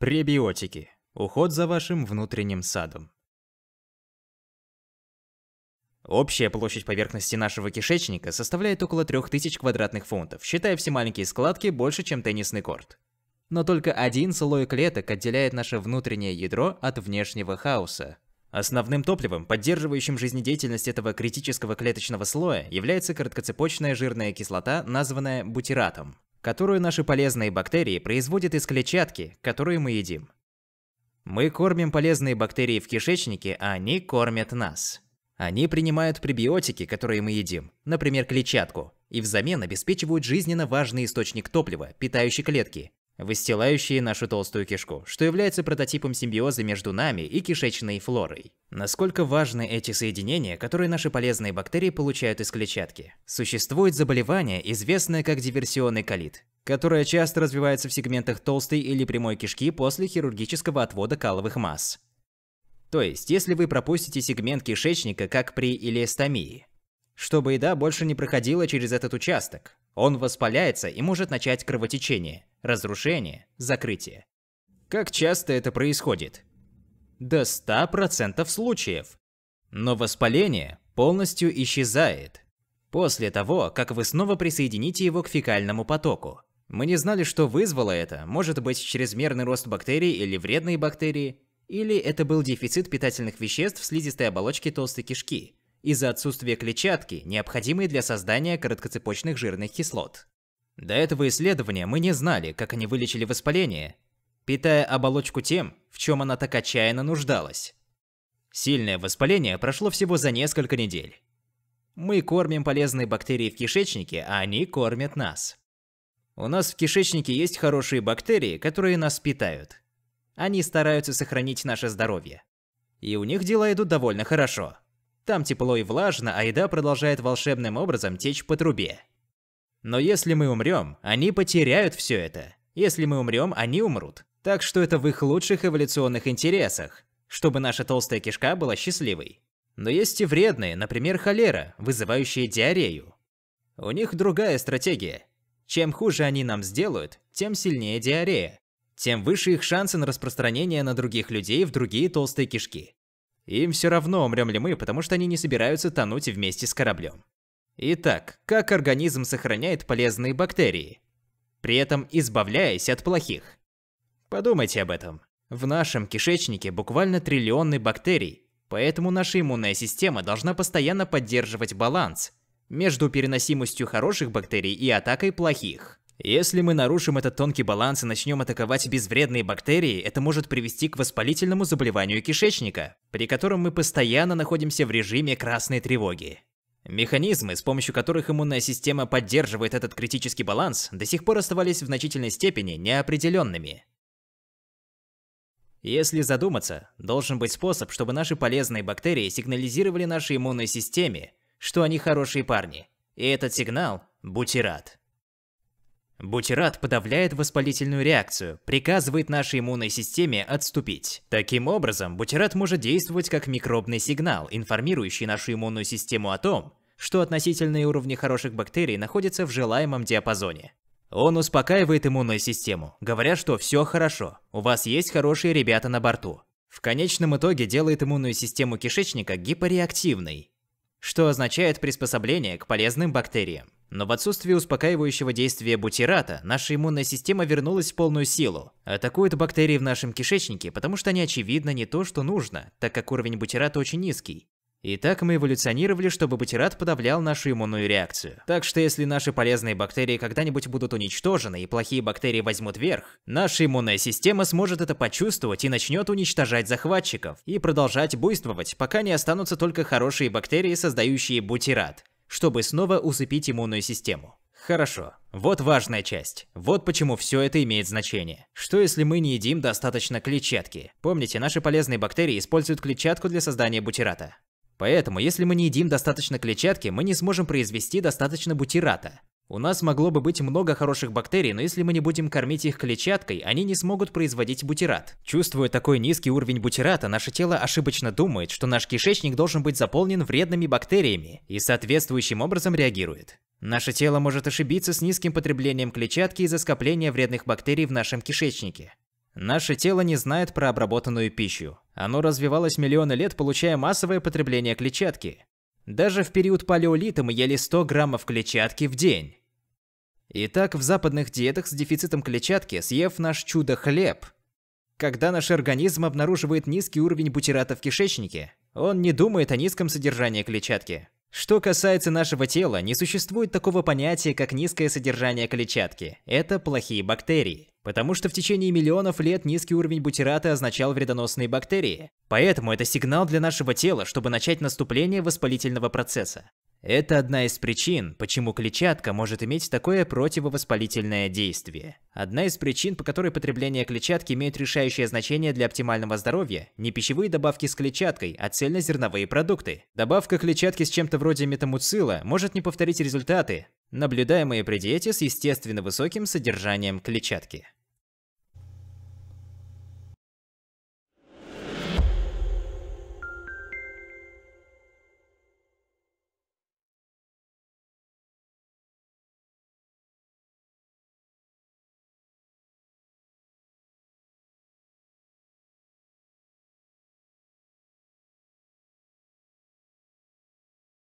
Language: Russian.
Пребиотики. Уход за вашим внутренним садом. Общая площадь поверхности нашего кишечника составляет около 3000 квадратных фунтов, считая все маленькие складки больше, чем теннисный корт. Но только один слой клеток отделяет наше внутреннее ядро от внешнего хаоса. Основным топливом, поддерживающим жизнедеятельность этого критического клеточного слоя, является короткоцепочная жирная кислота, названная бутиратом которую наши полезные бактерии производят из клетчатки, которую мы едим. Мы кормим полезные бактерии в кишечнике, а они кормят нас. Они принимают пребиотики, которые мы едим, например, клетчатку, и взамен обеспечивают жизненно важный источник топлива, питающий клетки, выстилающие нашу толстую кишку, что является прототипом симбиоза между нами и кишечной флорой. Насколько важны эти соединения, которые наши полезные бактерии получают из клетчатки? Существует заболевание, известное как диверсионный колит, которое часто развивается в сегментах толстой или прямой кишки после хирургического отвода каловых масс. То есть, если вы пропустите сегмент кишечника, как при илиостомии, чтобы еда больше не проходила через этот участок, он воспаляется и может начать кровотечение – Разрушение, закрытие. Как часто это происходит? До 100% случаев. Но воспаление полностью исчезает. После того, как вы снова присоедините его к фекальному потоку. Мы не знали, что вызвало это. Может быть, чрезмерный рост бактерий или вредные бактерии. Или это был дефицит питательных веществ в слизистой оболочке толстой кишки из-за отсутствия клетчатки, необходимой для создания короткоцепочных жирных кислот. До этого исследования мы не знали, как они вылечили воспаление, питая оболочку тем, в чем она так отчаянно нуждалась. Сильное воспаление прошло всего за несколько недель. Мы кормим полезные бактерии в кишечнике, а они кормят нас. У нас в кишечнике есть хорошие бактерии, которые нас питают. Они стараются сохранить наше здоровье. И у них дела идут довольно хорошо. Там тепло и влажно, а еда продолжает волшебным образом течь по трубе. Но если мы умрем, они потеряют все это. Если мы умрем, они умрут. Так что это в их лучших эволюционных интересах, чтобы наша толстая кишка была счастливой. Но есть и вредные, например, холера, вызывающие диарею. У них другая стратегия. Чем хуже они нам сделают, тем сильнее диарея. Тем выше их шансы на распространение на других людей в другие толстые кишки. Им все равно, умрем ли мы, потому что они не собираются тонуть вместе с кораблем. Итак, как организм сохраняет полезные бактерии, при этом избавляясь от плохих? Подумайте об этом. В нашем кишечнике буквально триллионы бактерий, поэтому наша иммунная система должна постоянно поддерживать баланс между переносимостью хороших бактерий и атакой плохих. Если мы нарушим этот тонкий баланс и начнем атаковать безвредные бактерии, это может привести к воспалительному заболеванию кишечника, при котором мы постоянно находимся в режиме красной тревоги. Механизмы, с помощью которых иммунная система поддерживает этот критический баланс, до сих пор оставались в значительной степени неопределенными. Если задуматься, должен быть способ, чтобы наши полезные бактерии сигнализировали нашей иммунной системе, что они хорошие парни. И этот сигнал – бутерат. Бутират подавляет воспалительную реакцию, приказывает нашей иммунной системе отступить. Таким образом, бутират может действовать как микробный сигнал, информирующий нашу иммунную систему о том, что относительные уровни хороших бактерий находятся в желаемом диапазоне. Он успокаивает иммунную систему, говоря, что все хорошо, у вас есть хорошие ребята на борту. В конечном итоге делает иммунную систему кишечника гипореактивной, что означает приспособление к полезным бактериям. Но в отсутствии успокаивающего действия бутирата, наша иммунная система вернулась в полную силу. Атакуют бактерии в нашем кишечнике, потому что они очевидно не то, что нужно, так как уровень бутирата очень низкий. Итак, мы эволюционировали, чтобы бутират подавлял нашу иммунную реакцию. Так что если наши полезные бактерии когда-нибудь будут уничтожены и плохие бактерии возьмут верх, наша иммунная система сможет это почувствовать и начнет уничтожать захватчиков и продолжать буйствовать, пока не останутся только хорошие бактерии, создающие бутират чтобы снова усыпить иммунную систему. Хорошо. Вот важная часть. Вот почему все это имеет значение. Что если мы не едим достаточно клетчатки? Помните, наши полезные бактерии используют клетчатку для создания бутирата. Поэтому, если мы не едим достаточно клетчатки, мы не сможем произвести достаточно бутирата. У нас могло бы быть много хороших бактерий, но если мы не будем кормить их клетчаткой, они не смогут производить бутират. Чувствуя такой низкий уровень бутирата, наше тело ошибочно думает, что наш кишечник должен быть заполнен вредными бактериями и соответствующим образом реагирует. Наше тело может ошибиться с низким потреблением клетчатки из-за скопления вредных бактерий в нашем кишечнике. Наше тело не знает про обработанную пищу. Оно развивалось миллионы лет, получая массовое потребление клетчатки. Даже в период палеолита мы ели 100 граммов клетчатки в день. Итак, в западных диетах с дефицитом клетчатки, съев наш чудо-хлеб, когда наш организм обнаруживает низкий уровень бутирата в кишечнике, он не думает о низком содержании клетчатки. Что касается нашего тела, не существует такого понятия, как низкое содержание клетчатки. Это плохие бактерии. Потому что в течение миллионов лет низкий уровень бутирата означал вредоносные бактерии. Поэтому это сигнал для нашего тела, чтобы начать наступление воспалительного процесса. Это одна из причин, почему клетчатка может иметь такое противовоспалительное действие. Одна из причин, по которой потребление клетчатки имеет решающее значение для оптимального здоровья, не пищевые добавки с клетчаткой, а цельнозерновые продукты. Добавка клетчатки с чем-то вроде метамуцила может не повторить результаты, наблюдаемые при диете с естественно высоким содержанием клетчатки.